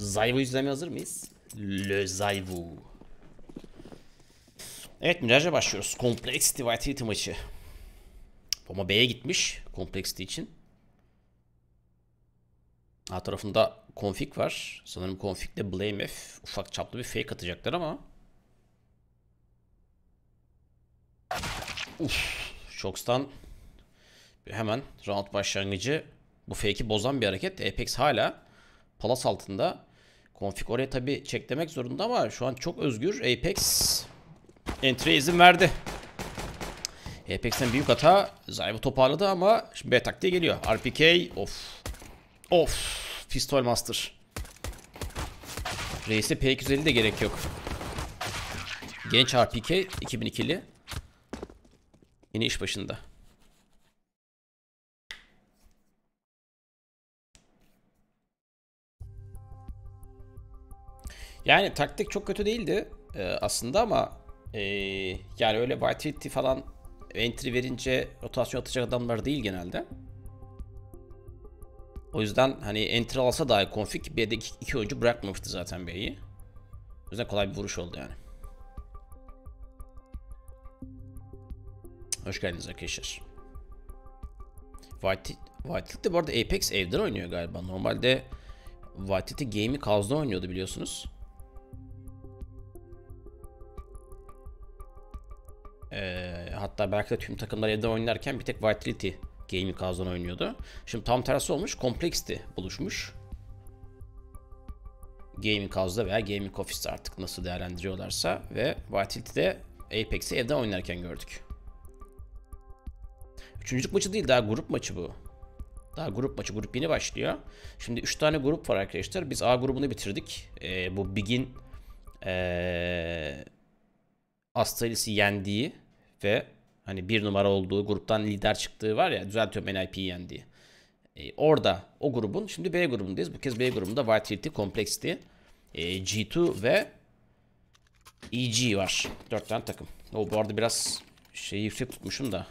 Zayvu izlemeye hazır mıyız? Le Zayvu. Evet Mirage'a başlıyoruz. Complexity Vitality maçı. Ama B'ye gitmiş Complexity için. A tarafında config var. Sanırım config'de blame F ufak çaplı bir fake atacaklar ama. Uf, Shox'tan hemen round başlangıcı bu fake'i bozan bir hareket. Apex hala palas altında Konfig oraya tabi çeklemek zorunda ama şu an çok özgür. Apex entry'e izin verdi. Apex'ten büyük hata. Zayv'ı toparladı ama şimdi B taktiği geliyor. RPK. Of. Of. Pistol Master. Reis'e P250 de gerek yok. Genç RPK 2002'li. Yine iş başında. Yani taktik çok kötü değildi e, aslında ama e, yani öyle White falan entry verince rotasyon atacak adamlar değil genelde. O yüzden hani entry alsa dahi konfig B'de iki, iki oyuncu bırakmamıştı zaten B'yi. O yüzden kolay bir vuruş oldu yani. Hoş geldiniz arkadaşlar. White, White de bu arada Apex evden oynuyor galiba. Normalde White Game'i Kaz'da oynuyordu biliyorsunuz. Hatta belki de tüm takımlar evde oynarken bir tek Vitality Gaming House'dan oynuyordu. Şimdi tam tersi olmuş. Complexity buluşmuş. Gaming House'da veya Gaming Office'da artık nasıl değerlendiriyorlarsa ve Vitality'de Apex'i evden oynarken gördük. Üçüncü maçı değil daha grup maçı bu. Daha grup maçı. Grup yeni başlıyor. Şimdi 3 tane grup var arkadaşlar. Biz A grubunu bitirdik. Ee, bu Big'in ee, Astralis'i yendiği ve Hani bir numara olduğu gruptan lider çıktığı var ya düzeltiyorum NIP'yi yendiği. E, orada o grubun şimdi B grubundayız. Bu kez B grubunda Volatility, Complexity, e, G2 ve EG var. Dört tane takım. O bu arada biraz şeyi yüksek tutmuşum da.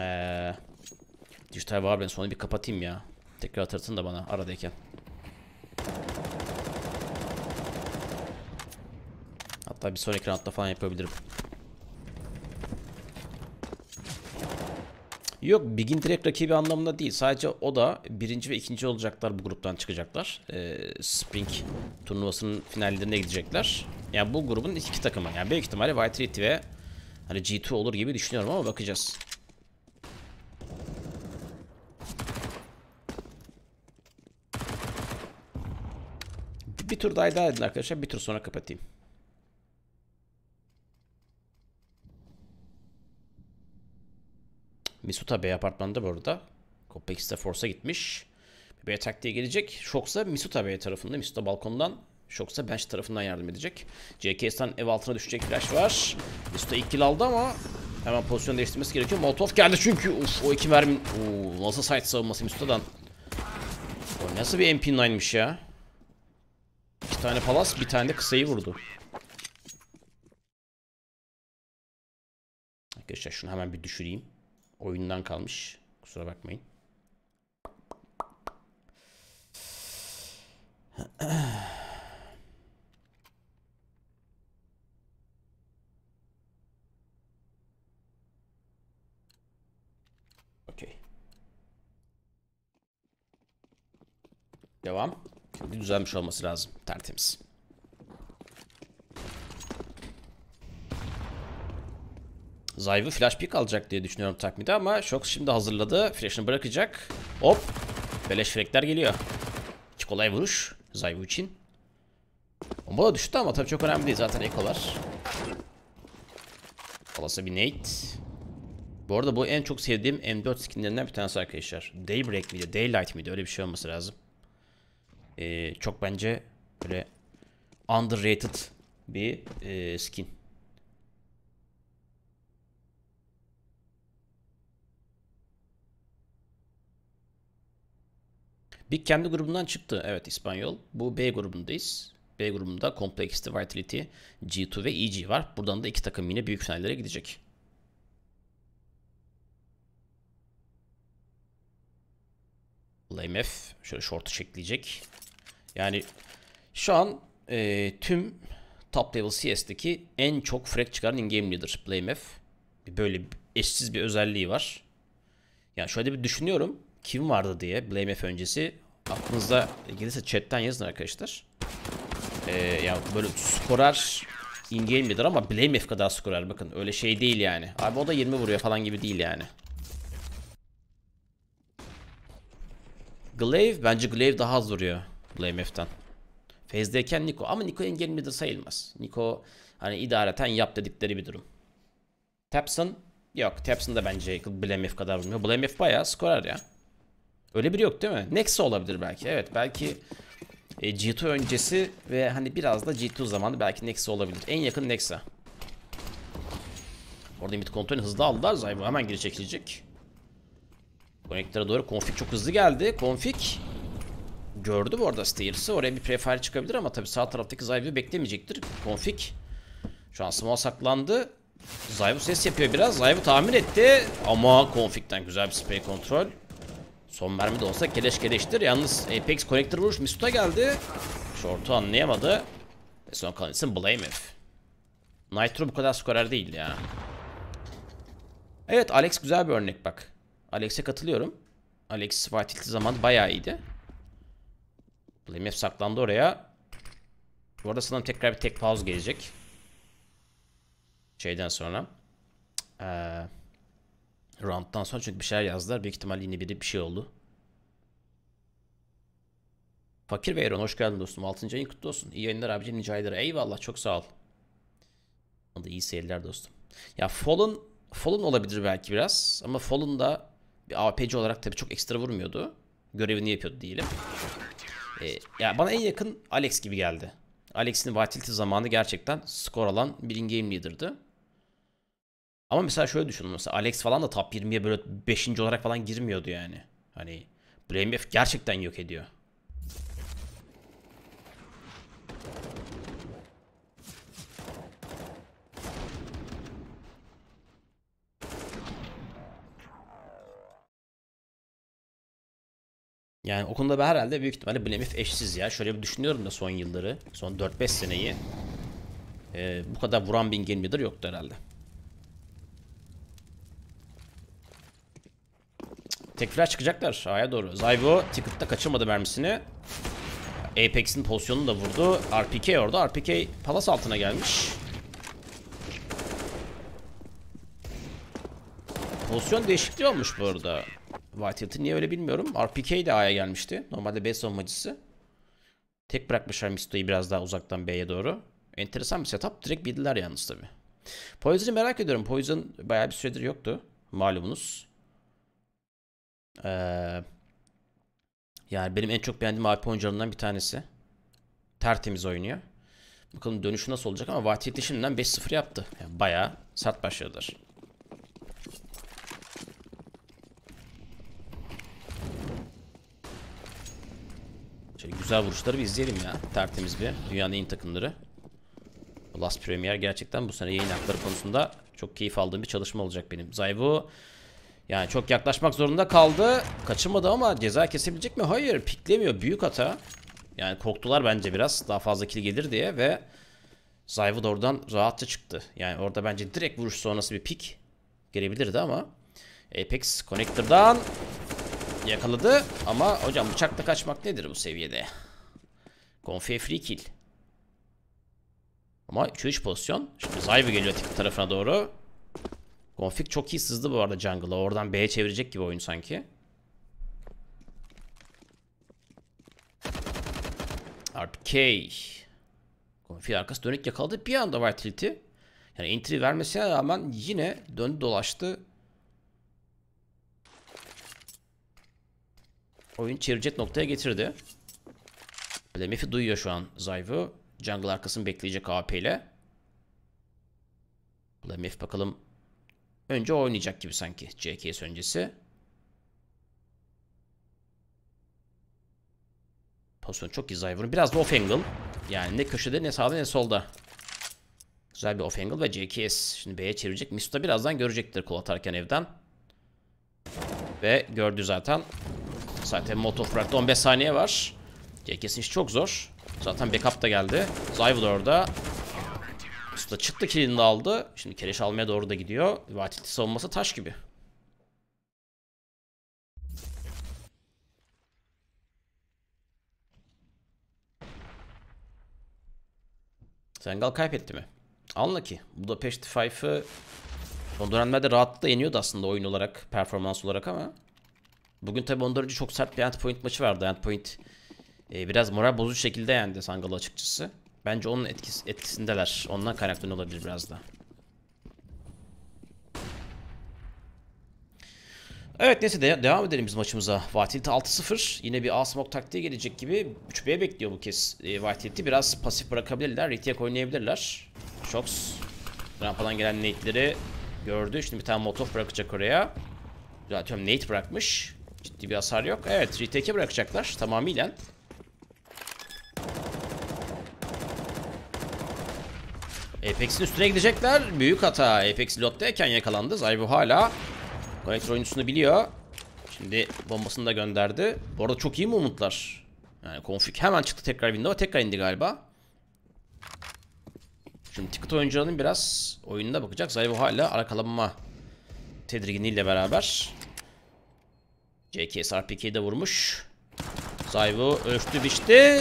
Ee, dijital var ben sonra bir kapatayım ya. Tekrar hatırlatın da bana aradayken. Hatta bir sonraki roundda falan yapabilirim. Yok begin direkt rakibi anlamında değil. Sadece o da birinci ve ikinci olacaklar bu gruptan çıkacaklar. Ee, Spring turnuvasının finallerine gidecekler. Yani bu grubun iki takımı. Yani büyük ihtimalle White Rit ve hani G2 olur gibi düşünüyorum ama bakacağız. Bir tur daha edin arkadaşlar. Bir tur sonra kapatayım. Misuta Bey apartmanda bu arada. Kopex'te Force'a gitmiş. Bir atak diye gelecek. Shox'a Misuta Bey tarafında. Misuta balkondan. Shox'a bench tarafından yardım edecek. JKS'den ev altına düşecek flash var. Misuta ilk kill aldı ama hemen pozisyon değiştirmesi gerekiyor. Molotov geldi çünkü. Uf o iki mermi. uuu nasıl site savunması Misuta'dan. O nasıl bir MP9'miş ya. İki tane palas bir tane de kısayı vurdu. Arkadaşlar şunu hemen bir düşüreyim. Oyundan kalmış. Kusura bakmayın. Okey. Devam. Şimdi düzelmiş olması lazım. Tertemiz. Zayvı flash pick alacak diye düşünüyorum takmide ama Shox şimdi hazırladı. Flash'ını bırakacak. Hop. Beleş frekler geliyor. İki kolay vuruş. Zyve için. Bomba da düştü ama tabii çok önemli değil. Zaten ekolar. Olası bir Nate. Bu arada bu en çok sevdiğim M4 skinlerinden bir tanesi arkadaşlar. Daybreak miydi? Daylight miydi? Öyle bir şey olması lazım. Ee, çok bence böyle underrated bir e, skin. Big kendi grubundan çıktı. Evet İspanyol. Bu B grubundayız. B grubunda Complexity, Vitality, G2 ve EG var. Buradan da iki takım yine büyük finallere gidecek. LMF şöyle short'u çekleyecek. Yani şu an e, tüm top level CS'deki en çok frag çıkaran in-game leader LMF. Böyle eşsiz bir özelliği var. Yani şöyle bir düşünüyorum kim vardı diye BlameF öncesi aklınızda gelirse chatten yazın arkadaşlar. Ee, ya böyle skorer ingame midir ama BlameF kadar skorer bakın öyle şey değil yani. Abi o da 20 vuruyor falan gibi değil yani. Glaive bence Glaive daha az vuruyor BlameF'ten. Fez'deyken Niko ama Niko engel midir sayılmaz. Niko hani idareten yap dedikleri bir durum. Tapson yok Tapson da bence BlameF kadar vurmuyor. BlameF bayağı skorer ya. Öyle biri yok değil mi? Nexa olabilir belki. Evet belki e, G2 öncesi ve hani biraz da G2 zamanı belki Nexa olabilir. En yakın Nexa. Orada mid kontrolünü hızlı aldılar. Zaybo hemen geri çekilecek. Konektöre doğru konfig çok hızlı geldi. Konfig gördü bu arada Stairs'ı. Oraya bir prefire çıkabilir ama tabii sağ taraftaki Zaybo beklemeyecektir. Konfig şu an small saklandı. Zaybo ses yapıyor biraz. Zaybo tahmin etti ama konfigden güzel bir spray kontrol. Son mermi de olsa keleş keleştir. Yalnız Apex Connector vuruş Misut'a geldi. Short'u anlayamadı. Ve son kalan isim Blameif. Nitro bu kadar skorer değil ya. Evet Alex güzel bir örnek bak. Alex'e katılıyorum. Alex Vatilti zaman bayağı iyiydi. Blameif saklandı oraya. Bu arada sanırım tekrar bir tek pause gelecek. Şeyden sonra. Eee... Round'dan sonra çünkü bir şeyler yazdılar. Büyük ihtimalle yine biri bir şey oldu. Fakir ve Aaron hoş geldin dostum. 6. ayın kutlu olsun. İyi yayınlar abicim rica ederim. Eyvallah çok sağ ol. Da iyi seyirler dostum. Ya Fallen, Fallen olabilir belki biraz. Ama Fallen da bir APC olarak tabii çok ekstra vurmuyordu. Görevini yapıyordu diyelim. Ee, ya bana en yakın Alex gibi geldi. Alex'in Vitality zamanı gerçekten skor alan bir game leader'dı. Ama mesela şöyle düşünün mesela Alex falan da top 20'ye böyle 5. olarak falan girmiyordu yani. Hani BlameF gerçekten yok ediyor. Yani o konuda herhalde büyük ihtimalle Blemif eşsiz ya. Şöyle bir düşünüyorum da son yılları, son 4-5 seneyi. Ee, bu kadar vuran bir game yoktu herhalde. Tekrar çıkacaklar A'ya doğru. Zyvo ticket'ta kaçırmadı mermisini. Apex'in pozisyonunu da vurdu. RPK orada. RPK palas altına gelmiş. Pozisyon değişikliği olmuş bu arada. Whitehead'ı niye öyle bilmiyorum. RPK de A'ya gelmişti. Normalde B savunmacısı. Tek bırakmışlar Misto'yu biraz daha uzaktan B'ye doğru. Enteresan bir setup. Direkt bildiler yalnız tabi. Poison'ı merak ediyorum. Poison bayağı bir süredir yoktu. Malumunuz. Ee, yani benim en çok beğendiğim AP oyuncularından bir tanesi. Tertemiz oynuyor. Bakalım dönüşü nasıl olacak ama Vatiyet'i şimdiden 5-0 yaptı. Yani bayağı sert başladılar. Şöyle güzel vuruşları bir izleyelim ya. Tertemiz bir. Dünyanın en takımları. Last Premier gerçekten bu sene yayın hakları konusunda çok keyif aldığım bir çalışma olacak benim. Zayvo yani çok yaklaşmak zorunda kaldı. Kaçırmadı ama ceza kesebilecek mi? Hayır piklemiyor. Büyük hata. Yani korktular bence biraz. Daha fazla kill gelir diye ve Zayvud oradan rahatça çıktı. Yani orada bence direkt vuruş sonrası bir pik gelebilirdi ama Apex Connector'dan yakaladı ama hocam bıçakla kaçmak nedir bu seviyede? Konfiye free kill. Ama 3-3 pozisyon. Şimdi Zayvı geliyor tarafına doğru. Config çok iyi sızdı bu arada jungle'a. Oradan B'ye çevirecek gibi oyun sanki. RPK. Config arkası dönük yakaladı. Bir anda var Yani entry vermesine rağmen yine döndü dolaştı. Oyun çevirecek noktaya getirdi. Blemifi duyuyor şu an Zyve'ı. Jungle arkasını bekleyecek AP ile. Blemif bakalım Önce oynayacak gibi sanki CKS öncesi. Pozisyon çok güzel vurun. Biraz da off angle. Yani ne köşede ne sağda ne solda. Güzel bir off angle ve Cks. Şimdi B'ye çevirecek. Misuta birazdan görecektir kol atarken evden. Ve gördü zaten. Zaten motofrakta 15 saniye var. JKS'in işi çok zor. Zaten backup da geldi. Zyvo orada. Pusula çıktı kilini de aldı. Şimdi keleş almaya doğru da gidiyor. Vatitli savunması taş gibi. Sengal kaybetti mi? Anla ki. Bu da Peşti Five'ı son dönemlerde rahatlıkla yeniyordu aslında oyun olarak, performans olarak ama bugün tabi ondan önce çok sert bir endpoint maçı vardı. Endpoint e, biraz moral bozucu şekilde yendi Sangal'ı açıkçası. Bence onun etkisi, etkisindeler. Ondan kaynaklı olabilir biraz da. Evet neyse de devam edelim biz maçımıza. Vitality 6-0. Yine bir A-Smoke taktiği gelecek gibi 3B bekliyor bu kez e, Vitality. Biraz pasif bırakabilirler. Retake oynayabilirler. Shox rampadan gelen nade'leri gördü. Şimdi bir tane motov bırakacak oraya. Zaten nade bırakmış. Ciddi bir hasar yok. Evet retake'e bırakacaklar tamamıyla. Apex'in üstüne gidecekler. Büyük hata. Apex lottayken yakalandı. Zaybu hala konektör oyuncusunu biliyor. Şimdi bombasını da gönderdi. Bu arada çok iyi mi umutlar? Yani konfig hemen çıktı tekrar window'a. Tekrar indi galiba. Şimdi ticket oyuncularının biraz oyununa bakacak. Zaybu hala arakalanma tedirginliğiyle beraber. JKS RPK'yi de vurmuş. Zayvu ölçtü biçti.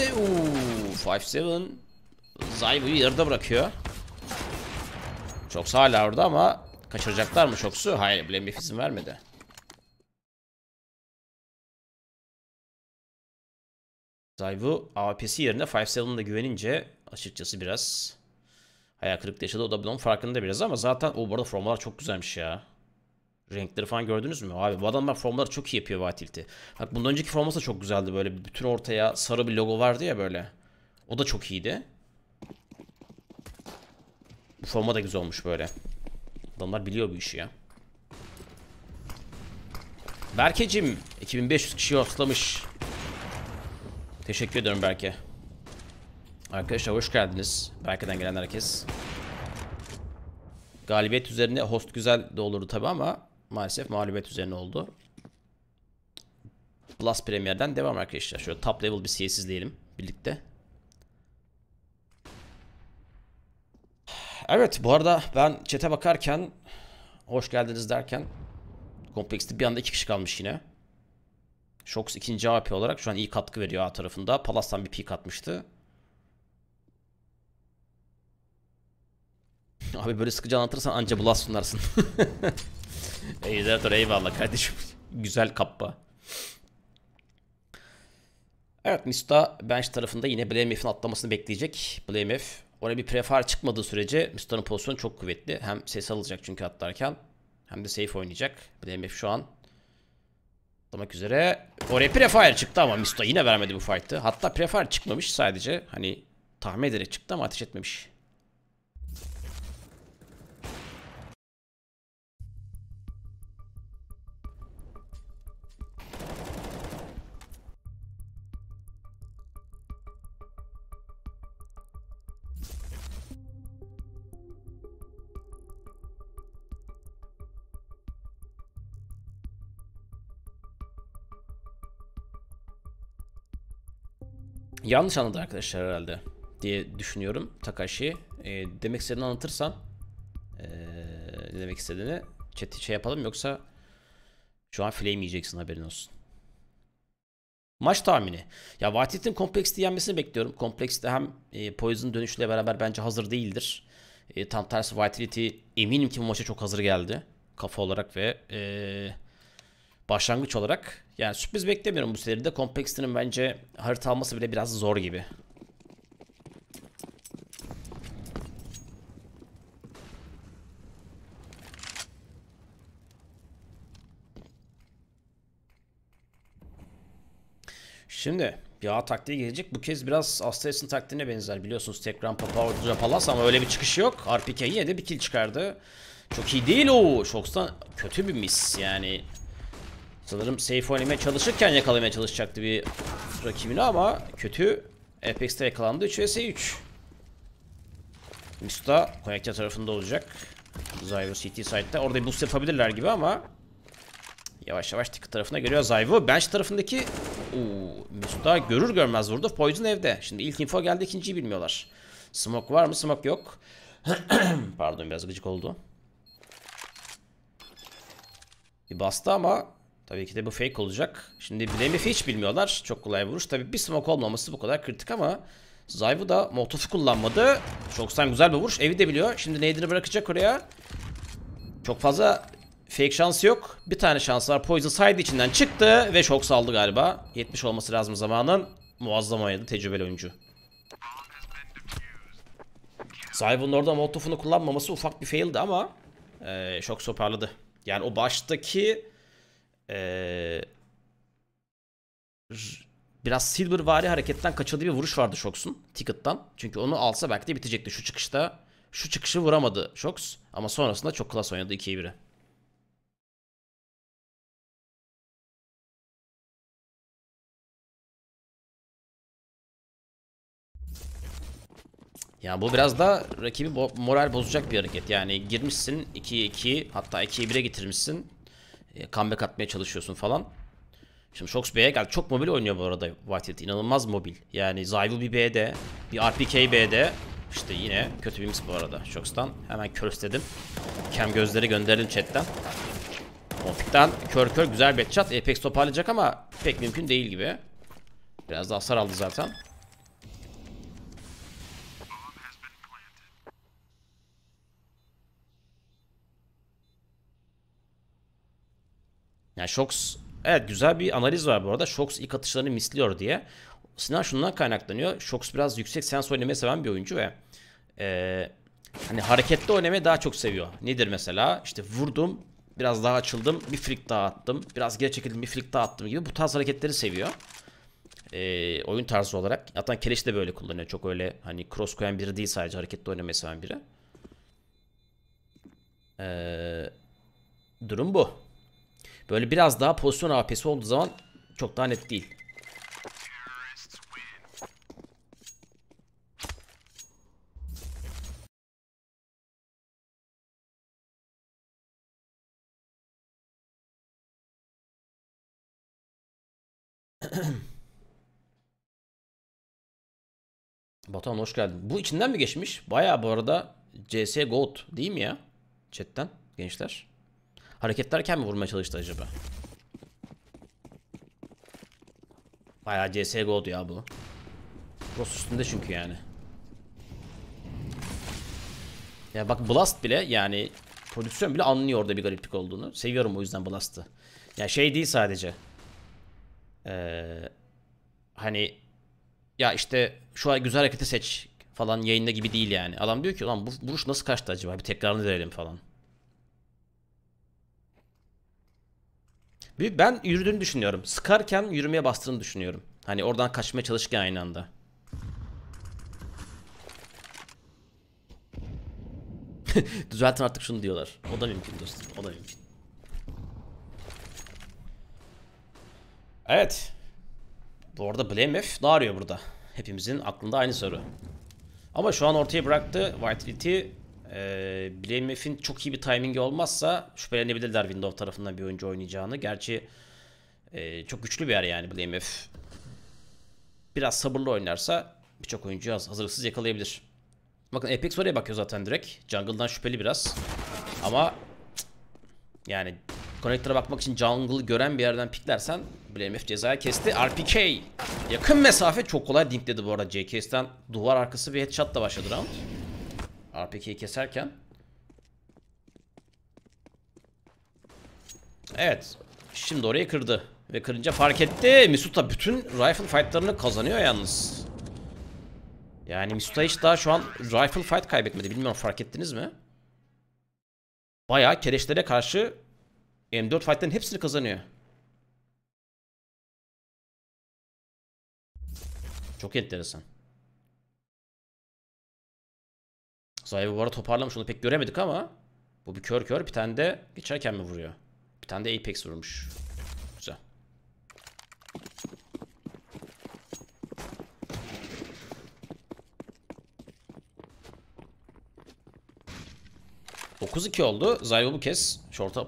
5-7. Zayvu'yu yarıda bırakıyor. Shox hala orada ama kaçıracaklar mı Shox'u? Hayır Blame izin vermedi. Zayvu AWP'si yerine 5-7'ın da güvenince açıkçası biraz hayal kırıklığı yaşadı. O da bunun farkında biraz ama zaten o bu arada formalar çok güzelmiş ya. Renkleri falan gördünüz mü? Abi bu adamlar formaları çok iyi yapıyor Vatilt'i. Bak bundan önceki forması da çok güzeldi böyle. Bütün ortaya sarı bir logo vardı ya böyle. O da çok iyiydi. Bu forma da güzel olmuş böyle. Adamlar biliyor bu işi ya. Berkecim 2500 kişi atlamış. Teşekkür ederim Berke. Arkadaşlar hoş geldiniz. Berke'den gelen herkes. Galibiyet üzerine host güzel de olurdu tabi ama maalesef mağlubiyet üzerine oldu. Plus Premier'den devam arkadaşlar. Şöyle top level bir CS izleyelim birlikte. Evet bu arada ben çete bakarken hoş geldiniz derken Complex'te bir anda iki kişi kalmış yine. Shox ikinci AP olarak şu an iyi katkı veriyor A tarafında. Palas'tan bir pik atmıştı. Abi böyle sıkıcı anlatırsan anca blast sunarsın. Eydertor eyvallah kardeşim. Güzel kappa. Evet Mista bench tarafında yine BLMF'in atlamasını bekleyecek. BLMF Oraya bir prefar çıkmadığı sürece Mistan'ın pozisyonu çok kuvvetli. Hem ses alacak çünkü atlarken hem de safe oynayacak. Bu şu an atlamak üzere. Oraya prefire çıktı ama Mista yine vermedi bu fight'ı. Hatta prefire çıkmamış sadece. Hani tahmin ederek çıktı ama ateş etmemiş. Yanlış anladı arkadaşlar herhalde diye düşünüyorum Takashi. E, demek istediğini anlatırsan e, ne demek istediğini chat'i şey yapalım yoksa şu an flame yiyeceksin haberin olsun. Maç tahmini. Ya Vatit'in kompleksi yenmesini bekliyorum. Komplekste hem e, Poison dönüşüyle beraber bence hazır değildir. E, tam tersi Vitality eminim ki bu maça çok hazır geldi. Kafa olarak ve e, başlangıç olarak. Yani sürpriz beklemiyorum bu seride. Kompleksinin bence harita alması bile biraz zor gibi. Şimdi bir a taktiği gelecek. Bu kez biraz Astralis'in taktiğine benzer. Biliyorsunuz tek rampa power palas ama öyle bir çıkış yok. RPK yine de bir kill çıkardı. Çok iyi değil o. Shox'tan kötü bir mis yani. Sanırım safe oynamaya çalışırken yakalamaya çalışacaktı bir rakibini ama kötü Apex'te yakalandı 3 vs 3. Musta Connector tarafında olacak. Zyvo CT site'de. Orada bir boost yapabilirler gibi ama yavaş yavaş ticket tarafına geliyor Zyvo. Bench tarafındaki Uuu Musta görür görmez vurdu. Poison evde. Şimdi ilk info geldi ikinciyi bilmiyorlar. Smoke var mı? Smoke yok. Pardon biraz gıcık oldu. Bir bastı ama Tabii ki de bu fake olacak. Şimdi Blame'i hiç bilmiyorlar. Çok kolay vuruş. Tabii bir smoke olmaması bu kadar kritik ama Zayv'ı da molotofu kullanmadı. Şoksan güzel bir vuruş. Evi de biliyor. Şimdi Nader'ı bırakacak oraya. Çok fazla fake şansı yok. Bir tane şans var. Poison Side içinden çıktı ve çok saldı galiba. 70 olması lazım zamanın. Muazzam oynadı tecrübeli oyuncu. Zayvun orada motofunu kullanmaması ufak bir faildi ama ee, şok soparladı. Yani o baştaki ee, biraz silvervari hareketten kaçıldığı bir vuruş vardı Shox'un ticket'tan. Çünkü onu alsa belki de bitecekti şu çıkışta. Şu çıkışı vuramadı Shox ama sonrasında çok klas oynadı 2'ye 1'e. Yani bu biraz da rakibi moral bozacak bir hareket. Yani girmişsin 2'ye 2 hatta 2'ye 1'e getirmişsin e, comeback atmaya çalışıyorsun falan. Şimdi Shox B'ye geldi. Çok mobil oynuyor bu arada Whitehead. İnanılmaz mobil. Yani Zyvel bir B'de, bir RPK B'de. İşte yine kötü bir mis bu arada Shox'tan. Hemen körüstedim. Kem gözleri gönderdim chatten. Konfik'ten kör kör güzel bir headshot. Apex toparlayacak ama pek mümkün değil gibi. Biraz daha hasar aldı zaten. Yani Shox evet güzel bir analiz var bu arada. Shox ilk atışlarını misliyor diye. Sinan şundan kaynaklanıyor. Shox biraz yüksek sens oynamayı seven bir oyuncu ve e, hani hareketli oynamayı daha çok seviyor. Nedir mesela? İşte vurdum, biraz daha açıldım, bir flick daha attım, biraz geri çekildim, bir flick daha attım gibi bu tarz hareketleri seviyor. E, oyun tarzı olarak. Hatta Keleş de böyle kullanıyor. Çok öyle hani cross koyan biri değil sadece hareketli oynamayı seven biri. Eee durum bu. Böyle biraz daha pozisyon AP'si olduğu zaman çok daha net değil. Batuhan hoş geldin. Bu içinden mi geçmiş? Baya bu arada CS Gold değil mi ya? Chatten gençler. Hareketlerken mi vurmaya çalıştı acaba? Bayağı CSGO'du ya bu. Cross üstünde çünkü yani. Ya bak Blast bile yani prodüksiyon bile anlıyor orada bir gariplik olduğunu. Seviyorum o yüzden Blast'ı. Ya şey değil sadece. Ee, hani ya işte şu an güzel hareketi seç falan yayında gibi değil yani. Adam diyor ki lan bu vuruş nasıl kaçtı acaba bir tekrarını verelim falan. Ben yürüdüğünü düşünüyorum. Sıkarken yürümeye bastığını düşünüyorum. Hani oradan kaçmaya çalışırken aynı anda. Düzeltin artık şunu diyorlar. O da mümkün dostum. O da mümkün. Evet. Bu arada BlameF ne arıyor burada? Hepimizin aklında aynı soru. Ama şu an ortaya bıraktı. White ee, BMF'in çok iyi bir timingi olmazsa şüphelenebilirler Windows tarafından bir oyuncu oynayacağını. Gerçi e, çok güçlü bir yer yani BMF. Biraz sabırlı oynarsa birçok oyuncu hazırsız yakalayabilir. Bakın Apex oraya bakıyor zaten direkt. Jungle'dan şüpheli biraz. Ama yani Connector'a bakmak için jungle'ı gören bir yerden piklersen BMF cezaya kesti. RPK! Yakın mesafe çok kolay dinkledi bu arada. JKS'den duvar arkası bir headshot da başladı round. RPK'yi keserken. Evet. Şimdi orayı kırdı. Ve kırınca fark etti. Misuta bütün rifle fightlarını kazanıyor yalnız. Yani Misuta hiç daha şu an rifle fight kaybetmedi. Bilmiyorum fark ettiniz mi? Bayağı kereşlere karşı M4 fightların hepsini kazanıyor. Çok enteresan. Zayv'ı bu arada toparlamış onu pek göremedik ama bu bir kör kör bir tane de geçerken mi vuruyor? Bir tane de Apex vurmuş. Güzel. Dokuz iki oldu. Zayv'ı bu kez short'a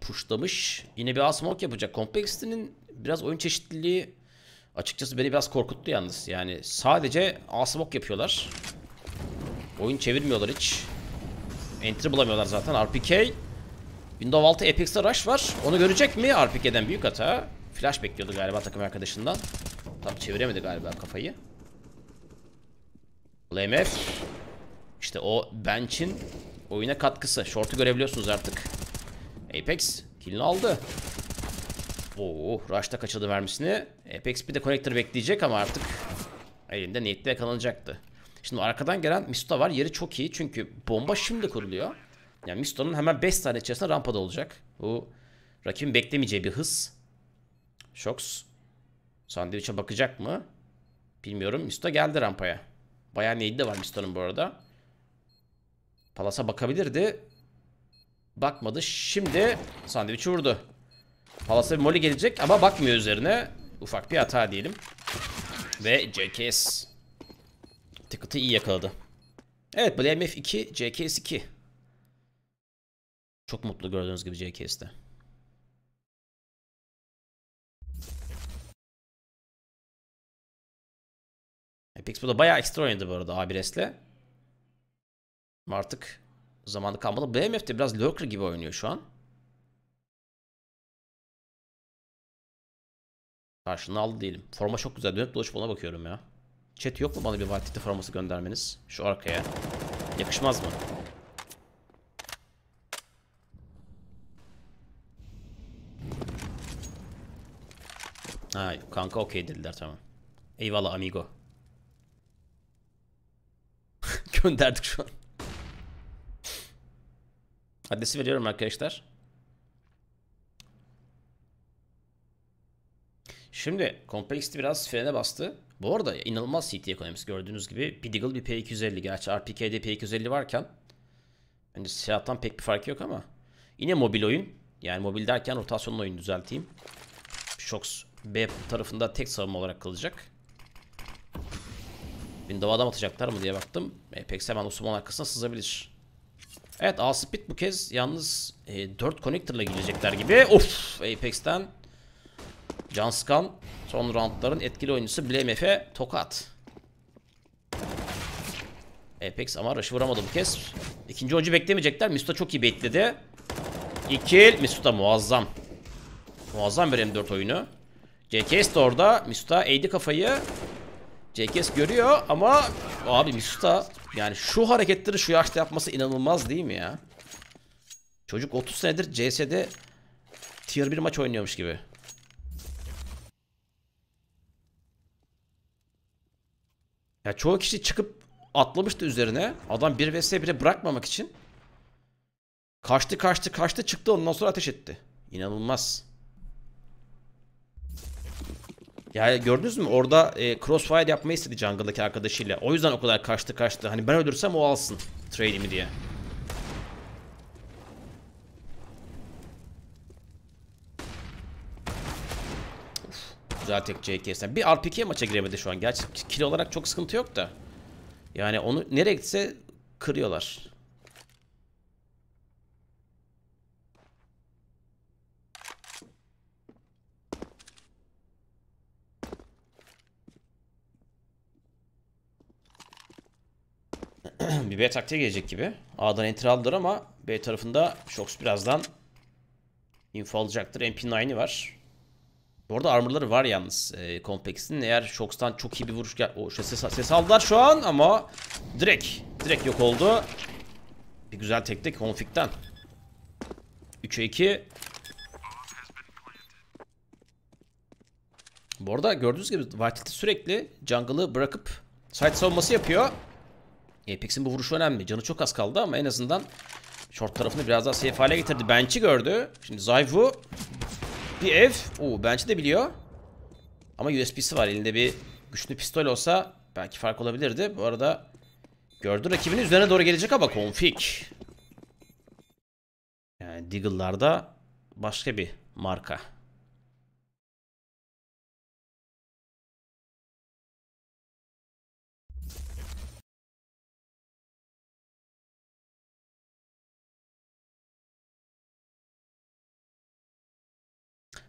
pushlamış. Yine bir asmok yapacak. Complexity'nin biraz oyun çeşitliliği açıkçası beni biraz korkuttu yalnız. Yani sadece asmok yapıyorlar. Oyun çevirmiyorlar hiç. Entry bulamıyorlar zaten. RPK. Windows 6 Apex'te rush var. Onu görecek mi? RPK'den büyük hata. Flash bekliyordu galiba takım arkadaşından. Tam çeviremedi galiba kafayı. LMF. İşte o bench'in oyuna katkısı. Short'u görebiliyorsunuz artık. Apex killini aldı. Oo, Rush'ta kaçırdı vermesini. Apex bir de connector bekleyecek ama artık elinde nate'de yakalanacaktı. Şimdi arkadan gelen Misuta var. Yeri çok iyi çünkü bomba şimdi kuruluyor. Yani Misuta'nın hemen 5 saniye içerisinde rampada olacak. Bu rakibin beklemeyeceği bir hız. Shox sandviçe bakacak mı? Bilmiyorum. Misuta geldi rampaya. Bayağı neydi de var Misuta'nın bu arada. Palas'a bakabilirdi. Bakmadı. Şimdi sandviçi vurdu. Palas'a bir moli gelecek ama bakmıyor üzerine. Ufak bir hata diyelim. Ve JKS Ticket'ı iyi yakaladı. Evet bu BMF 2, JKS 2. Çok mutlu gördüğünüz gibi JKS'de. Apex bu da bayağı ekstra oynadı bu arada A1S'le. Artık zamanı kalmadı. BMF de biraz lurker gibi oynuyor şu an. Karşını aldı diyelim. Forma çok güzel. Dönüp dolaşıp ona bakıyorum ya. Chat yok mu bana bir White forması göndermeniz? Şu arkaya. Yakışmaz mı? Ha kanka okey dediler tamam. Eyvallah amigo. Gönderdik şu an. Adresi veriyorum arkadaşlar. Şimdi kompleksli biraz frene bastı. Bu arada inanılmaz CT ekonomisi gördüğünüz gibi. Pidigal bir P250 gerçi RPK'de P250 varken hani Seat'tan pek bir farkı yok ama yine mobil oyun. Yani mobil derken rotasyonun oyunu düzelteyim. Shox B tarafında tek savunma olarak kalacak. Beni davadan atacaklar mı diye baktım. Apex hemen Osman arkasına sızabilir. Evet A-Speed bu kez yalnız e, 4 connector ile gibi. Of Apex'ten Can son roundların etkili oyuncusu BlameF'e tokat. Apex ama rush'ı vuramadı bu kez. İkinci oyuncu beklemeyecekler. Misuta çok iyi bekledi. İkil. Misuta muazzam. Muazzam bir M4 oyunu. CKS de orada. Misuta eğdi kafayı. CKS görüyor ama abi Misuta yani şu hareketleri şu yaşta yapması inanılmaz değil mi ya? Çocuk 30 senedir CS'de tier 1 maç oynuyormuş gibi. Ya çoğu kişi çıkıp atlamıştı üzerine. Adam bir vs bile bırakmamak için. Kaçtı kaçtı kaçtı çıktı ondan sonra ateş etti. İnanılmaz. Ya gördünüz mü orada e, crossfire yapmayı istedi jungle'daki arkadaşıyla. O yüzden o kadar kaçtı kaçtı. Hani ben öldürsem o alsın trade'imi diye. Güzel tek CK'sen. Bir RPK maça giremedi şu an. Gerçi kilo olarak çok sıkıntı yok da. Yani onu nereye gitse kırıyorlar. bir B taktiği gelecek gibi. A'dan enter aldılar ama B tarafında Shox birazdan info alacaktır. MP9'i var. Bu arada armorları var yalnız e, Complex'in. Eğer Shox'tan çok iyi bir vuruş gel... O, işte ses, ses aldılar şu an ama direkt, direkt yok oldu. Bir güzel tek tek Config'den. 3'e 2. Bu arada gördüğünüz gibi Vartilt'i sürekli jungle'ı bırakıp site savunması yapıyor. Apex'in bu vuruşu önemli. Canı çok az kaldı ama en azından short tarafını biraz daha safe hale getirdi. Bench'i gördü. Şimdi Zayvu bir ev. Oo bence de biliyor. Ama USB'si var. Elinde bir güçlü pistol olsa belki fark olabilirdi. Bu arada gördü rakibini üzerine doğru gelecek ama konfig. Yani Deagle'larda başka bir marka.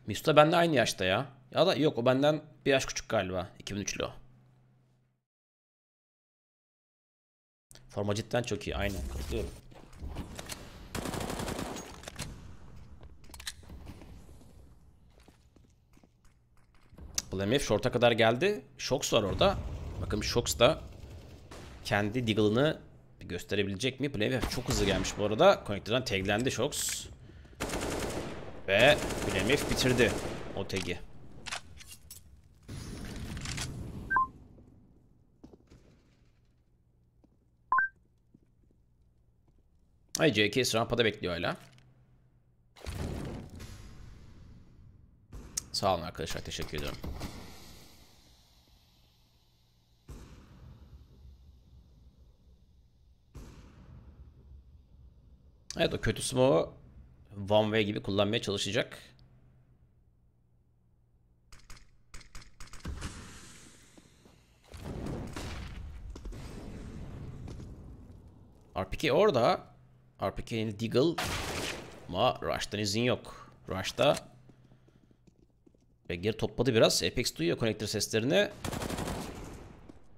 Misuta bende aynı yaşta ya. Ya da yok o benden bir yaş küçük galiba. 2003'lü o. Forma cidden çok iyi. Aynen katılıyorum. Blamef short'a kadar geldi. Shox var orada. Bakın Shox da kendi Deagle'ını gösterebilecek mi? Blamef çok hızlı gelmiş bu arada. Connector'dan taglendi Shox. Ve Kulemif bitirdi o tagi. Ay JKS rampada bekliyor hala. Sağ olun arkadaşlar. Teşekkür ederim. Evet o kötü smoke'u one way gibi kullanmaya çalışacak. RPK orada. RPK'nin Deagle ama Rush'tan izin yok. Rush'ta ve geri topladı biraz. Apex duyuyor konektör seslerini.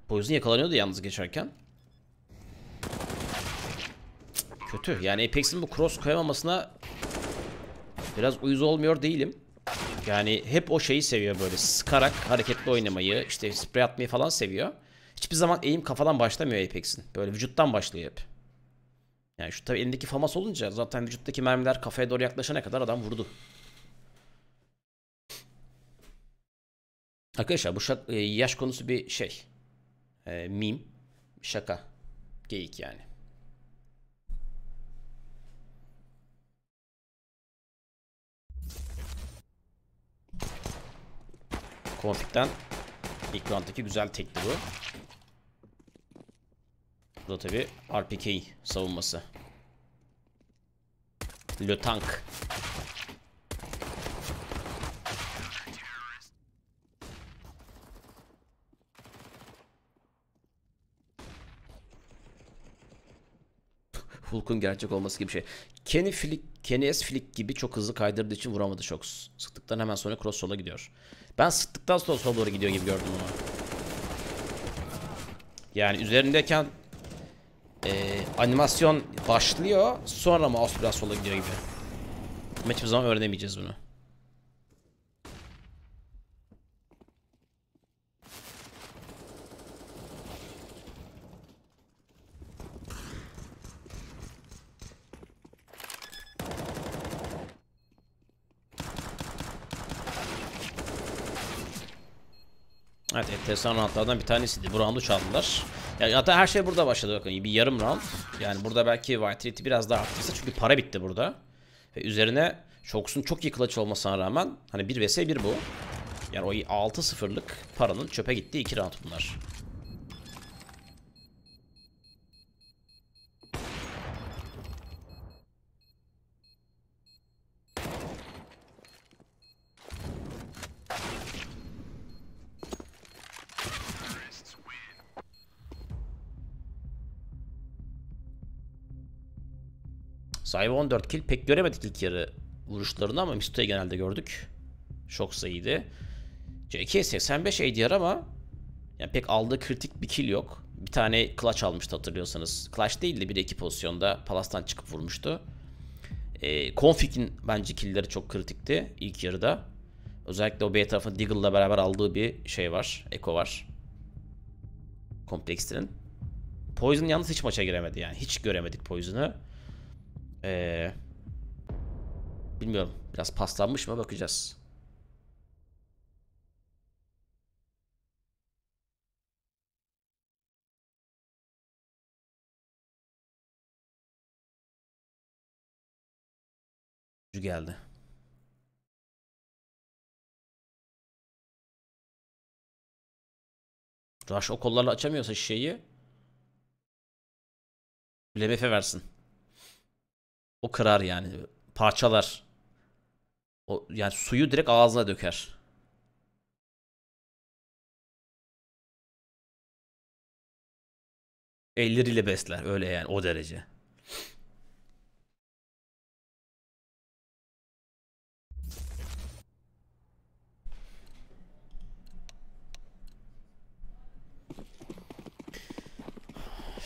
Poison yakalanıyordu yalnız geçerken. Kötü. Yani Apex'in bu cross koyamamasına Biraz uyuz olmuyor değilim. Yani hep o şeyi seviyor böyle sıkarak hareketli oynamayı işte sprey atmayı falan seviyor. Hiçbir zaman eğim kafadan başlamıyor Apex'in. Böyle vücuttan başlıyor hep. Yani şu tabii elindeki famas olunca zaten vücuttaki mermiler kafaya doğru yaklaşana kadar adam vurdu. Arkadaşlar bu e, yaş konusu bir şey. E, meme. Şaka. Geyik yani. Konflikten ilk rounddaki güzel tekli bu. Bu da tabi RPK savunması. Le Tank. Hulk'un gerçek olması gibi şey. Kenny, Flick, Kenny S. Flick gibi çok hızlı kaydırdığı için vuramadı çok. Sıktıktan hemen sonra cross sola gidiyor. Ben sıktıktan sonra sola doğru gidiyor gibi gördüm bunu. Yani üzerindeyken e, animasyon başlıyor sonra mouse biraz sola gidiyor gibi. Ama hiçbir zaman öğrenemeyeceğiz bunu. enteresan roundlardan bir tanesiydi. Bu roundu çaldılar. Yani hatta her şey burada başladı bakın. Bir yarım round. Yani burada belki White Rate'i biraz daha arttırsa çünkü para bitti burada. Ve üzerine Shox'un çok iyi kılıç olmasına rağmen hani 1 vs 1 bu. Yani o 6-0'lık paranın çöpe gittiği 2 round bunlar. Sahibi 14 kill. Pek göremedik ilk yarı vuruşlarını ama Misto'yu genelde gördük. Çok sayıydı. JK 85 ADR ama yani pek aldığı kritik bir kill yok. Bir tane clutch almıştı hatırlıyorsanız. Clutch değildi bir de iki pozisyonda palastan çıkıp vurmuştu. E, Config'in bence killleri çok kritikti ilk yarıda. Özellikle o B tarafın Deagle'la beraber aldığı bir şey var. Echo var. kompleksinin. Poison yalnız hiç maça giremedi yani. Hiç göremedik Poison'ı. Ee, bilmiyorum. Biraz paslanmış mı bakacağız. geldi. Rush o kollarla açamıyorsa şişeyi LMF versin. O kırar yani. Parçalar. O, yani suyu direkt ağzına döker. Elleriyle besler öyle yani o derece.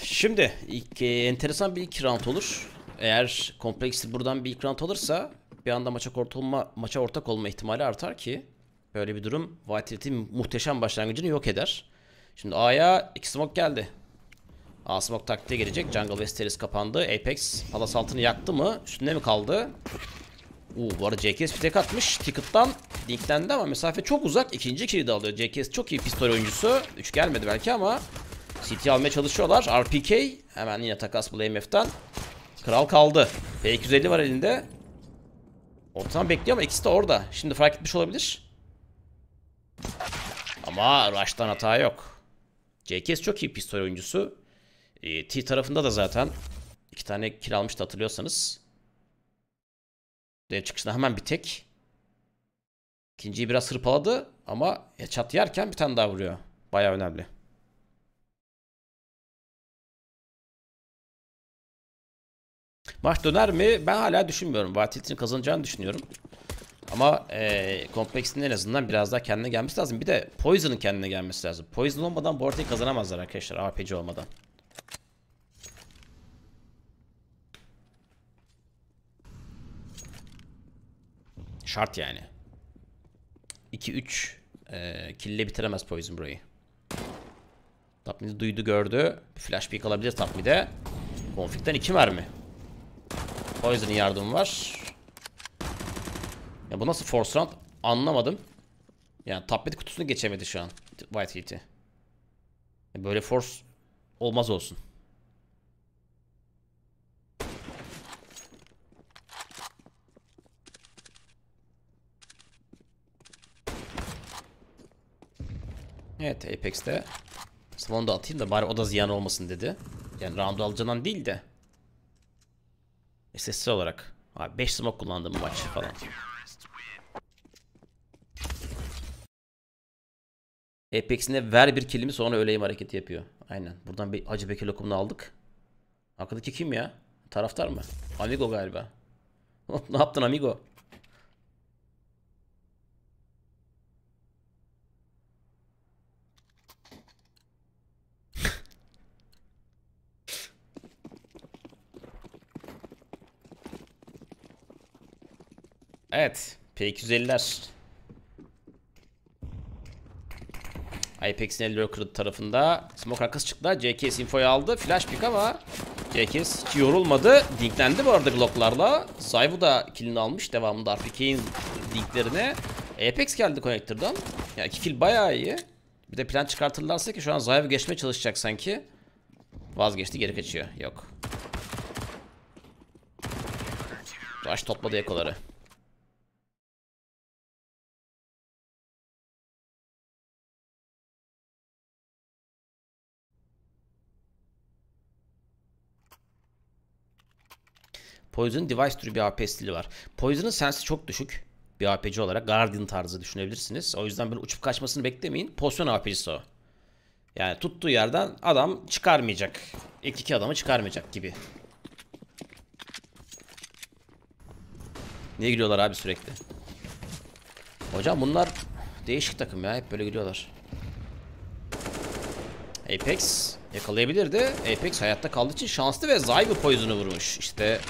Şimdi ilk, e, enteresan bir iki round olur. Eğer kompleksi buradan bir ilk round alırsa bir anda maça, olma, maça ortak olma ihtimali artar ki böyle bir durum Vitality'nin muhteşem başlangıcını yok eder. Şimdi A'ya iki smoke geldi. A smoke taktiğe gelecek. Jungle Westeris kapandı. Apex palas altını yaktı mı? Üstünde mi kaldı? Uuu bu arada JKS bir tek atmış. Ticket'tan linklendi ama mesafe çok uzak. İkinci kiri de alıyor. JKS çok iyi pistol oyuncusu. 3 gelmedi belki ama CT almaya çalışıyorlar. RPK hemen yine takas bu MF'den. Kral kaldı. P250 var elinde. Ortadan bekliyor ama ikisi de orada. Şimdi fark etmiş olabilir. Ama Rush'tan hata yok. JKS çok iyi pistol oyuncusu. E, T tarafında da zaten iki tane kill hatırlıyorsanız. Dev çıkışına hemen bir tek. İkinciyi biraz hırpaladı ama çat yerken bir tane daha vuruyor. Baya önemli. Maç döner mi? Ben hala düşünmüyorum. Vatilt'in kazanacağını düşünüyorum. Ama e, Complex'in en azından biraz daha kendine gelmesi lazım. Bir de Poison'ın kendine gelmesi lazım. Poison olmadan bu ortayı kazanamazlar arkadaşlar. APC olmadan. Şart yani. 2-3 e, kille bitiremez Poison burayı. Tapmid'i duydu gördü. Bir flash peek alabilir Tapmid'e. Konflikten 2 mermi. O yardımı var. Ya bu nasıl force round anlamadım. Yani tablet kutusunu geçemedi şu an White Heat'i. E böyle force olmaz olsun. Evet Apex'te Spawn da atayım da bari o da ziyan olmasın dedi. Yani round alacağından değil de SSC olarak. Abi 5 smoke kullandım maç falan. Apex'inde ver bir kilimi sonra öleyim hareketi yapıyor. Aynen. Buradan bir acı bekir lokumunu aldık. Arkadaki kim ya? Taraftar mı? Amigo galiba. ne yaptın amigo? Evet. P250'ler. Apex'in el lurker tarafında. Smoke arkası çıktı. JKS infoyu aldı. Flash pick ama JKS hiç yorulmadı. Dinklendi bu arada Glock'larla. Zayvu da killini almış. Devamında RPK'in dinklerine. Apex geldi Connector'dan. Ya iki kill bayağı iyi. Bir de plan çıkartırlarsa ki şu an Zayvu geçmeye çalışacak sanki. Vazgeçti geri kaçıyor. Yok. Rush topladı ekoları. Poison Device türü bir AP stili var. Poison'ın sensi çok düşük bir APC olarak. Guardian tarzı düşünebilirsiniz. O yüzden böyle uçup kaçmasını beklemeyin. Pozisyon APC'si o. Yani tuttuğu yerden adam çıkarmayacak. İlk iki adamı çıkarmayacak gibi. Niye gülüyorlar abi sürekli? Hocam bunlar değişik takım ya. Hep böyle gülüyorlar. Apex yakalayabilirdi. Apex hayatta kaldığı için şanslı ve Zygo Poison'u vurmuş. İşte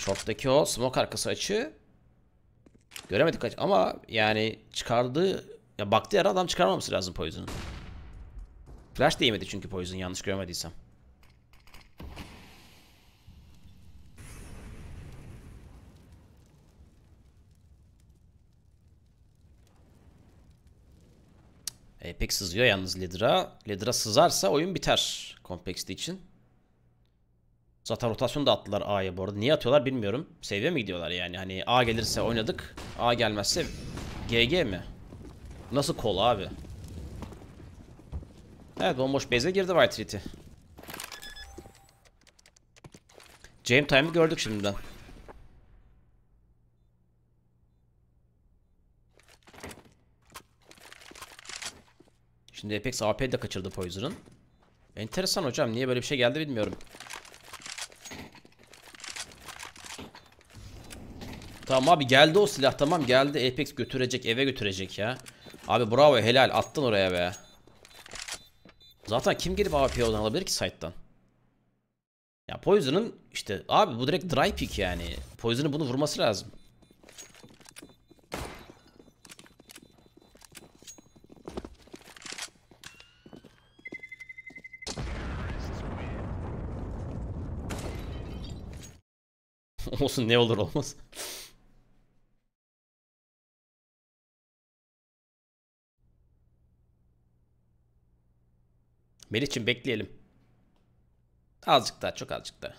Short'taki o smoke arkası açı göremedik aç ama yani çıkardığı ya baktı yere adam çıkarmaması lazım Poison'u. Flash değmedi çünkü Poison yanlış görmediysem. Apex sızıyor yalnız Lidra. Lidra sızarsa oyun biter Complexity için. Zaten rotasyon da attılar A'ya bu arada. Niye atıyorlar bilmiyorum. seviye mi gidiyorlar yani? Hani A gelirse oynadık. A gelmezse GG mi? Nasıl kol abi? Evet bomboş beze girdi White Treat'i. Jam Time'ı gördük şimdiden. Şimdi Apex AP'yi de kaçırdı Poison'ın. Enteresan hocam. Niye böyle bir şey geldi bilmiyorum. Tamam abi geldi o silah tamam geldi. Apex götürecek eve götürecek ya. Abi bravo helal attın oraya be. Zaten kim gelip APO'dan alabilir ki site'dan? Ya Poison'ın işte abi bu direkt dry pick yani. Poison'ın bunu vurması lazım. Olsun ne olur olmaz. Melih'cim bekleyelim. Azıcık daha çok azıcık daha.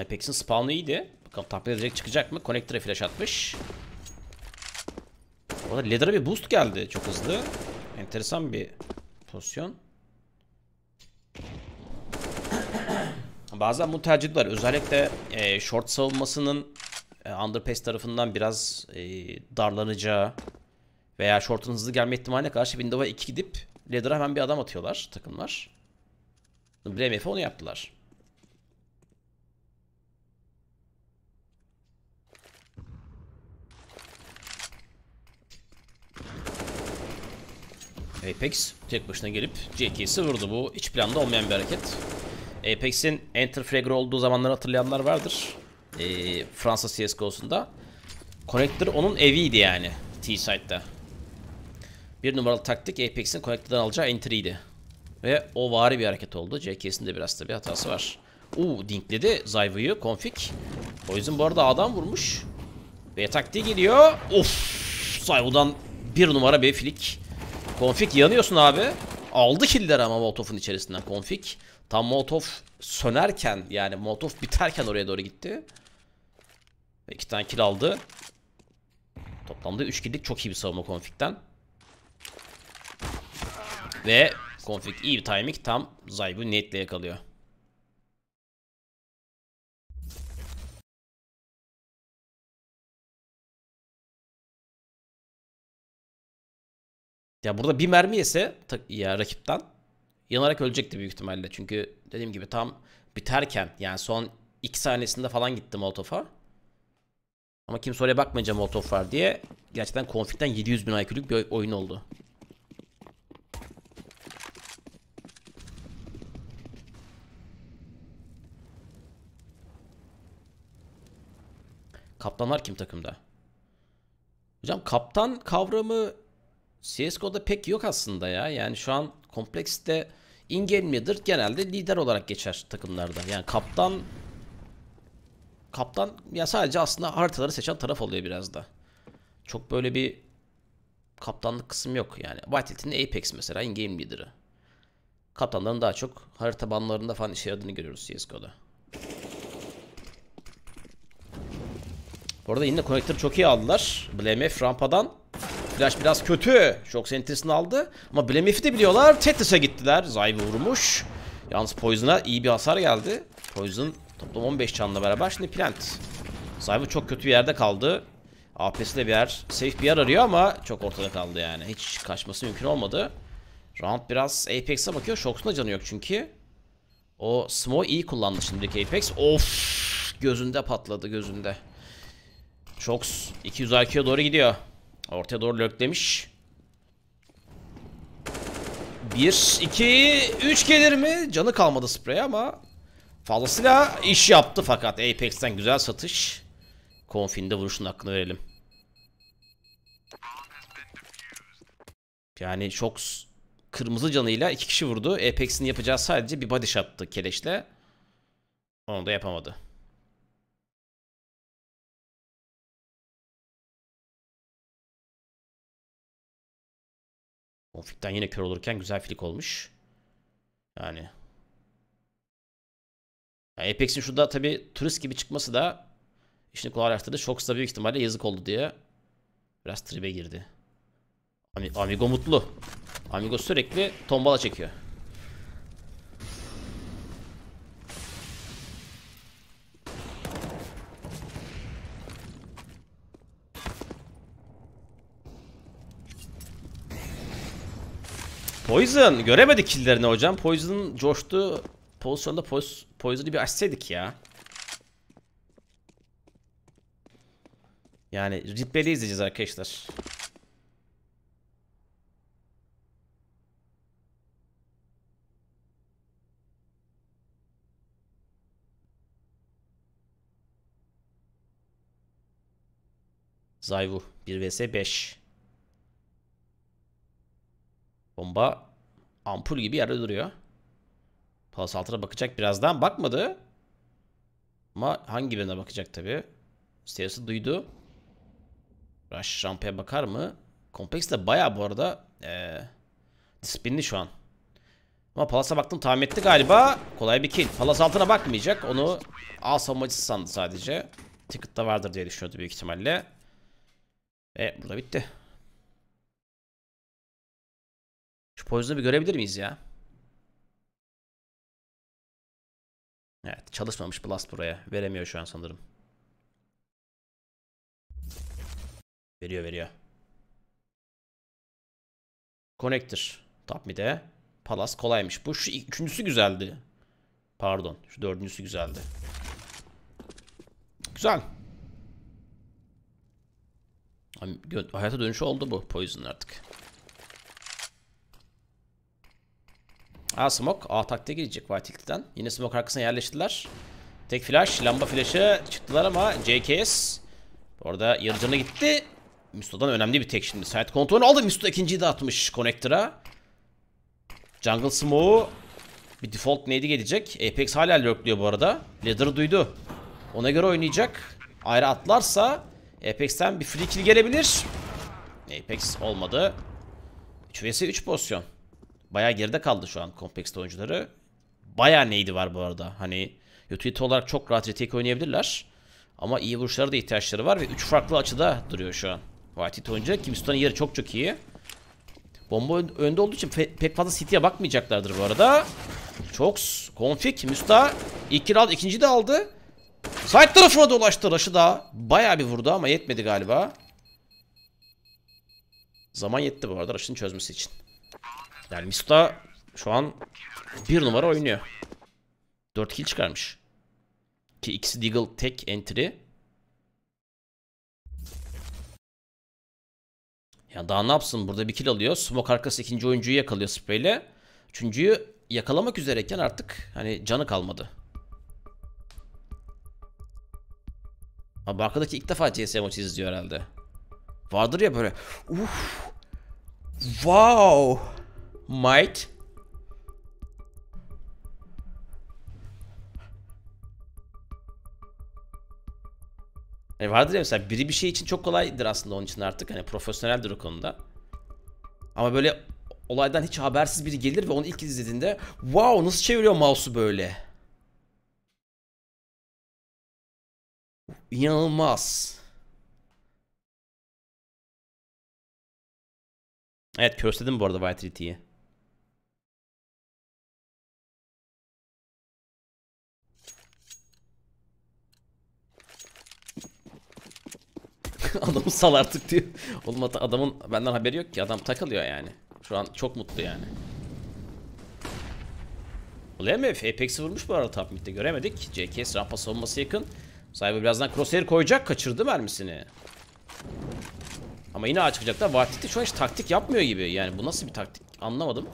Apex'in spawn'ı iyiydi. Bakalım takip edecek çıkacak mı? Connector'a flash atmış. Orada Ladder'a bir boost geldi çok hızlı. Enteresan bir pozisyon. Bazen bu tercihler özellikle e, short savunmasının e, underpass tarafından biraz e, darlanacağı veya short'un hızlı gelme ihtimaline karşı window'a 2 gidip ladder'a hemen bir adam atıyorlar takımlar. BMF onu yaptılar. Apex tek başına gelip JK'si vurdu. Bu hiç planda olmayan bir hareket. Apex'in Enter Fragger olduğu zamanları hatırlayanlar vardır. E, Fransa CSGO'sunda. Connector onun eviydi yani T-Side'da. Bir numaralı taktik Apex'in Connector'dan alacağı Enter'iydi. Ve o vari bir hareket oldu. JK'sin de biraz bir hatası var. Uuu dinkledi Zyva'yı config. O yüzden bu arada adam vurmuş. B taktiği geliyor. Of! Zyva'dan bir numara B flick. Config yanıyorsun abi. Aldı killer ama voltofun içerisinden config. Tam Molotov sönerken yani Molotov biterken oraya doğru gitti. Ve iki tane kill aldı. Toplamda 3 kill'lik çok iyi bir savunma konfikten. Ve konfik iyi bir timing tam Zaybu netle yakalıyor. Ya burada bir mermi yese ya rakipten yanarak ölecekti büyük ihtimalle. Çünkü dediğim gibi tam biterken yani son iki saniyesinde falan gitti Molotov'a. Ama kimse oraya bakmayacağım Molotov var diye gerçekten konflikten 700 bin IQ'lük bir oyun oldu. Kaptanlar kim takımda? Hocam kaptan kavramı CSGO'da pek yok aslında ya. Yani şu an komplekste Ingame Miller genelde lider olarak geçer takımlarda. Yani kaptan kaptan ya sadece aslında haritaları seçen taraf oluyor biraz da. Çok böyle bir kaptanlık kısım yok yani. Battlefield'in Apex mesela in-game leader'ı. Kaptanların daha çok harita banlarında falan işe yaradığını görüyoruz CSGO'da. Bu arada yine konektörü çok iyi aldılar. BLMF rampadan Flash biraz kötü. Şok sentesini aldı. Ama Blemif'i de biliyorlar. Tetris'e gittiler. Zayve vurmuş. Yalnız Poison'a iyi bir hasar geldi. Poison toplam 15 canla beraber. Şimdi Plant. Zayve çok kötü bir yerde kaldı. AP'si de bir yer. Safe bir yer arıyor ama çok ortada kaldı yani. Hiç kaçması mümkün olmadı. Round biraz Apex'e bakıyor. Shox'un canı yok çünkü. O Smo iyi kullandı şimdiki Apex. Of! Gözünde patladı gözünde. Shox 200 IQ'ya doğru gidiyor. Ortaya doğru löklemiş. Bir, iki, üç gelir mi? Canı kalmadı spreye ama fazlasıyla iş yaptı fakat Apex'ten güzel satış. Konfin'de vuruşun hakkını verelim. Yani çok kırmızı canıyla iki kişi vurdu. Apex'in yapacağı sadece bir body shot'tı keleşle. Onu da yapamadı. Konflikten yine kör olurken güzel flik olmuş. Yani. yani Apex'in şurada tabi turist gibi çıkması da işini kolaylaştırdı. Shox büyük ihtimalle yazık oldu diye biraz tribe girdi. Amigo mutlu. Amigo sürekli tombala çekiyor. Poison göremedik killerini hocam. Poison coştu. Pozisyonda poz, Poison'ı bir açsaydık ya. Yani ritmeli izleyeceğiz arkadaşlar. Zayvu 1 vs 5. Bomba ampul gibi yerde duruyor. Palas altına bakacak birazdan. Bakmadı. Ama hangi birine bakacak tabi. Stairs'ı duydu. Rush rampaya bakar mı? Kompleks de baya bu arada ee, disiplinli şu an. Ama Palas'a baktım tahmin etti galiba. Kolay bir kill. Palas altına bakmayacak. Onu A savunmacısı sandı sadece. Ticket'ta vardır diye düşünüyordu büyük ihtimalle. Ve burada bitti. Şu pozisyonu bir görebilir miyiz ya? Evet çalışmamış Blast buraya. Veremiyor şu an sanırım. Veriyor veriyor. Connector. Top mid'e. Palas kolaymış. Bu şu üçüncüsü güzeldi. Pardon. Şu dördüncüsü güzeldi. Güzel. Hayata dönüşü oldu bu Poison artık. Ha smoke. A takte gelecek Vatilt'ten. Yine smoke arkasına yerleştiler. Tek flash. Lamba flash'ı çıktılar ama JKS. Orada yarıcına gitti. Misto'dan önemli bir tek şimdi. Side kontrolünü aldı. Misto ikinciyi de atmış Connector'a. Jungle Smoke'u bir default neydi gelecek. Apex hala lurkluyor bu arada. Ladder'ı duydu. Ona göre oynayacak. Ayrı atlarsa Apex'ten bir free kill gelebilir. Apex olmadı. 3 vs 3 pozisyon. Bayağı geride kaldı şu an Compex'te oyuncuları. Bayağı neydi var bu arada. Hani utility olarak çok rahat retake oynayabilirler. Ama iyi vuruşlara da ihtiyaçları var ve 3 farklı açıda duruyor şu an. Whiteheat oyuncu. Kimston'un yeri çok çok iyi. Bomba önde olduğu için pek fazla City'ye bakmayacaklardır bu arada. Çok konfik. Müsta ilk aldı ikinci de aldı. Side tarafına dolaştı. Rush'ı da baya bir vurdu ama yetmedi galiba. Zaman yetti bu arada Rush'ın çözmesi için. Yani mista şu an bir numara oynuyor. 4 kill çıkarmış. Ki ikisi Deagle tek entry. Ya daha ne yapsın? Burada bir kill alıyor. Smoke arkası ikinci oyuncuyu yakalıyor spreyle. Üçüncüyü yakalamak üzereyken artık hani canı kalmadı. Abi arkadaki ilk defa CS maçı izliyor herhalde. Vardır ya böyle. Uf. Wow might Yani e, vardır ya mesela biri bir şey için çok kolaydır aslında onun için artık. Hani profesyoneldir o konuda. Ama böyle olaydan hiç habersiz biri gelir ve onu ilk izlediğinde wow nasıl çeviriyor mouse'u böyle. İnanılmaz. Evet köstledim bu arada White Adamı sal artık diyor. Oğlum adamın benden haberi yok ki. Adam takılıyor yani. Şu an çok mutlu yani. Lemev Apex'i vurmuş bu arada top mid'de göremedik. JKS rampa savunması yakın. Sahibi birazdan crosshair koyacak. Kaçırdı mermisini. Ama yine ağa çıkacaklar. Vartik'te şu an hiç taktik yapmıyor gibi. Yani bu nasıl bir taktik anlamadım.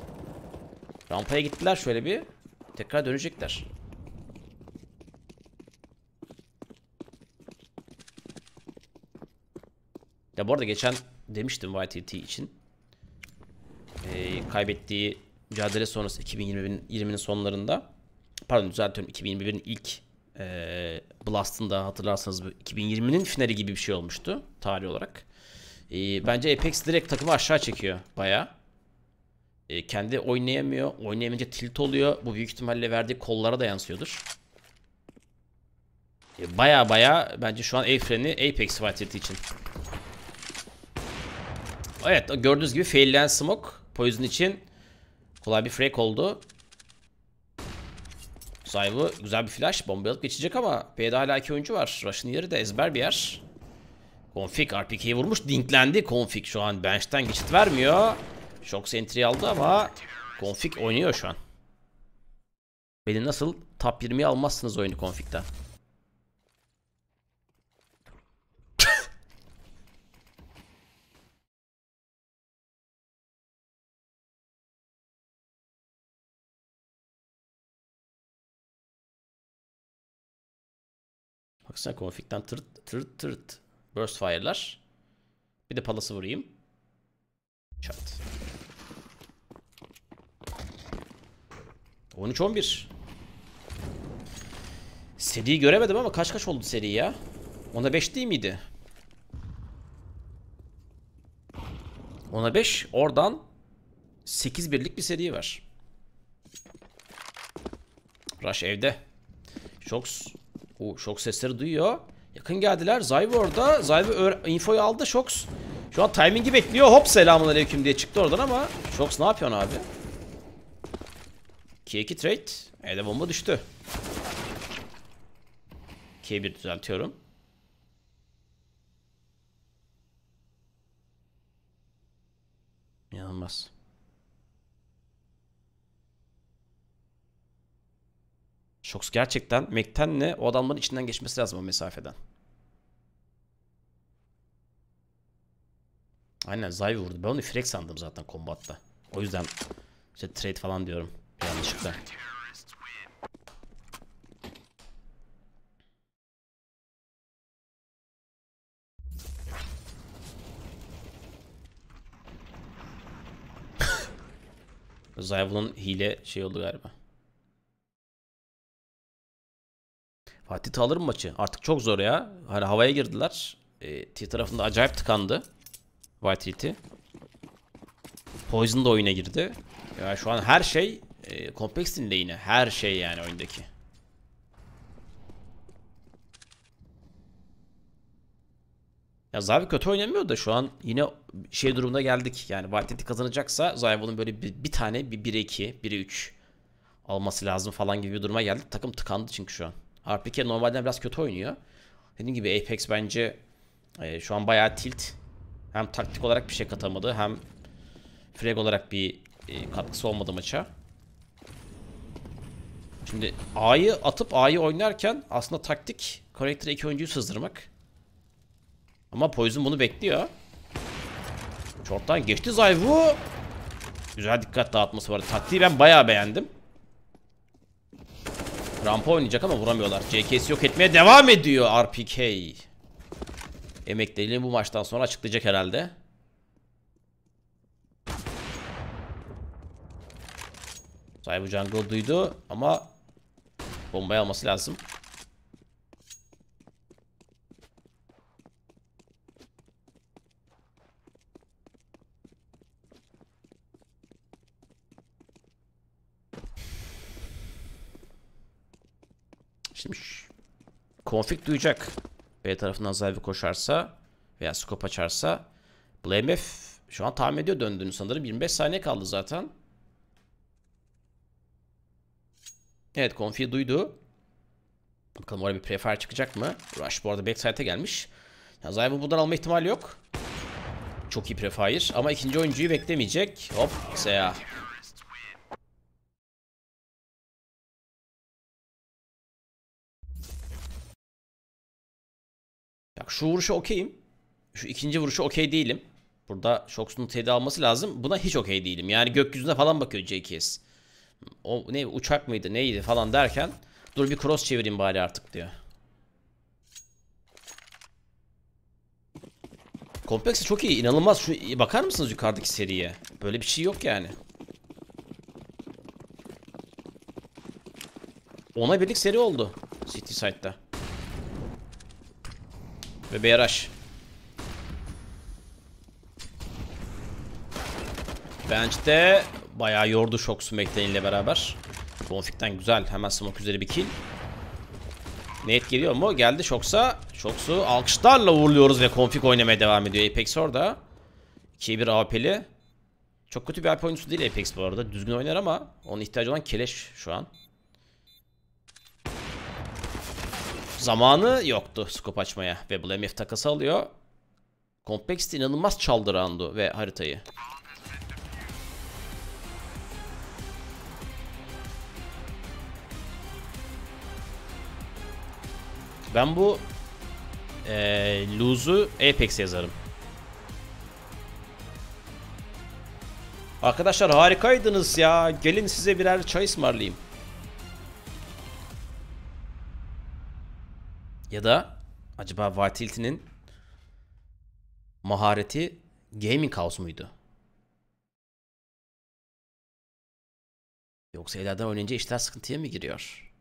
Rampaya gittiler şöyle bir. Tekrar dönecekler. Ya bu arada geçen demiştim YTT için. Ee, kaybettiği mücadele sonrası 2020'nin sonlarında. Pardon düzeltiyorum 2021'in ilk e, ee, Blast'ında hatırlarsanız 2020'nin finali gibi bir şey olmuştu tarih olarak. E, bence Apex direkt takımı aşağı çekiyor baya. E, ee, kendi oynayamıyor. Oynayamayınca tilt oluyor. Bu büyük ihtimalle verdiği kollara da yansıyordur. E, baya baya bence şu an el freni Apex Vitality için. Evet gördüğünüz gibi fail'len smoke. Poison için kolay bir frag oldu. Sahibi güzel bir flash. Bomba alıp geçecek ama P'de hala iki oyuncu var. Rush'ın yeri de ezber bir yer. Config RPK'yi vurmuş. Dinklendi. Config şu an bench'ten geçit vermiyor. Shox entry aldı ama Config oynuyor şu an. Beni nasıl top 20'ye almazsınız oyunu Config'den. Baksana konfigden tırt tırt tırt. Burst fire'lar. Bir de palası vurayım. Çat. 13-11. Seriyi göremedim ama kaç kaç oldu seri ya? Ona 5 değil miydi? Ona 5. Oradan 8 birlik bir seri var. Rush evde. Shox bu şok sesleri duyuyor. Yakın geldiler. Zyve orada. Zyve infoyu aldı. Shox şu an timingi bekliyor. Hop selamun aleyküm diye çıktı oradan ama Shox ne yapıyorsun abi? 2-2 trade. Elde bomba düştü. K1 düzeltiyorum. Şoks gerçekten McTenle o adamların içinden geçmesi lazım o mesafeden. Aynen Zay vurdu. Ben onu frek sandım zaten kombatta. O yüzden işte trade falan diyorum. Yanlışlıkla. Zayvul'un hile şey oldu galiba. Fatih alır mı maçı? Artık çok zor ya. Hani havaya girdiler. E, T tarafında acayip tıkandı. White Poison da oyuna girdi. Ya şu an her şey e, Complex'in lane'i. Her şey yani oyundaki. Ya Zavi kötü oynamıyor da şu an yine şey durumda geldik. Yani Vahdet'i kazanacaksa Zavi'nin böyle bir, bir tane bir 1'e 2, 1'e 3 alması lazım falan gibi bir duruma geldik. Takım tıkandı çünkü şu an. RPK normalden biraz kötü oynuyor. Dediğim gibi Apex bence e, şu an bayağı tilt. Hem taktik olarak bir şey katamadı hem frag olarak bir e, katkısı olmadı maça. Şimdi A'yı atıp A'yı oynarken aslında taktik karaktere iki oyuncuyu sızdırmak. Ama Poison bunu bekliyor. Çorttan geçti Zayvu. Güzel dikkat dağıtması var. Taktiği ben bayağı beğendim. Rampa oynayacak ama vuramıyorlar. CKs yok etmeye devam ediyor RPK. Emekliliğini bu maçtan sonra açıklayacak herhalde. Cyber Jungle duydu ama bombayı alması lazım. Şimdi konfik duyacak. B tarafından Zayvi koşarsa veya skop açarsa BlameF şu an tahmin ediyor döndüğünü sanırım. 25 saniye kaldı zaten. Evet konfiyi duydu. Bakalım orada bir prefer çıkacak mı? Rush bu arada backside'e gelmiş. Ya Zayv'ın buradan alma ihtimali yok. Çok iyi prefire ama ikinci oyuncuyu beklemeyecek. Hop Seya. şu vuruşu okeyim. Şu ikinci vuruşu okey değilim. Burada Shox'un TD alması lazım. Buna hiç okey değilim. Yani gökyüzüne falan bakıyor JKS. O ne uçak mıydı neydi falan derken dur bir cross çevireyim bari artık diyor. Kompleks çok iyi. inanılmaz. Şu bakar mısınız yukarıdaki seriye? Böyle bir şey yok yani. Ona birlik seri oldu. City Side'da. Ve bir araç. Bench'te bayağı yordu şok Smackdown ile beraber. Bonfik'ten güzel. Hemen smoke üzeri bir kill. Net geliyor mu? Geldi Şoksa şoksu alkışlarla uğurluyoruz ve config oynamaya devam ediyor Apex orada. 2-1 AWP'li. Çok kötü bir AP oyuncusu değil Apex bu arada. Düzgün oynar ama onun ihtiyacı olan Keleş şu an. zamanı yoktu skop açmaya. Webble MF takası alıyor. Complexity inanılmaz çaldırandı ve haritayı. Ben bu ee, lose'u Apex yazarım. Arkadaşlar harikaydınız ya. Gelin size birer çay ısmarlayayım. Ya da acaba Vartilti'nin mahareti Gaming House muydu? Yoksa ileriden oynayınca işler sıkıntıya mı giriyor?